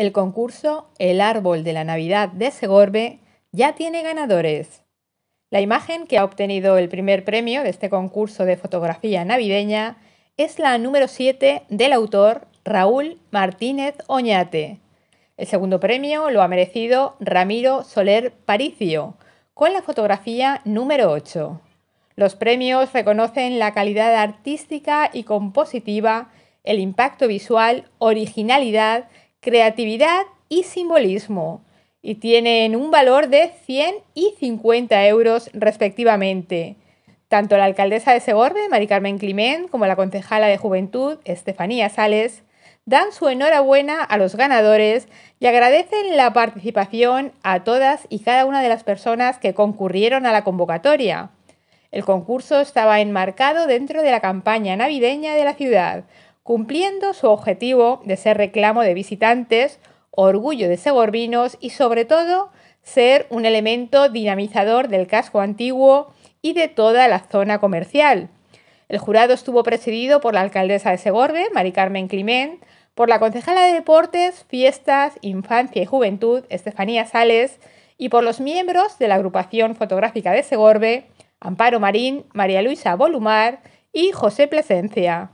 El concurso El Árbol de la Navidad de Segorbe ya tiene ganadores. La imagen que ha obtenido el primer premio de este concurso de fotografía navideña es la número 7 del autor Raúl Martínez Oñate. El segundo premio lo ha merecido Ramiro Soler Paricio, con la fotografía número 8. Los premios reconocen la calidad artística y compositiva, el impacto visual, originalidad creatividad y simbolismo, y tienen un valor de 100 y 50 euros respectivamente. Tanto la alcaldesa de Segorbe, Mari Carmen Climent, como la concejala de Juventud, Estefanía Sales, dan su enhorabuena a los ganadores y agradecen la participación a todas y cada una de las personas que concurrieron a la convocatoria. El concurso estaba enmarcado dentro de la campaña navideña de la ciudad, cumpliendo su objetivo de ser reclamo de visitantes, orgullo de segorbinos y sobre todo ser un elemento dinamizador del casco antiguo y de toda la zona comercial. El jurado estuvo presidido por la alcaldesa de Segorbe, Mari Carmen Climent, por la concejala de Deportes, Fiestas, Infancia y Juventud, Estefanía Sales, y por los miembros de la agrupación fotográfica de Segorbe, Amparo Marín, María Luisa Bolumar y José Plesencia.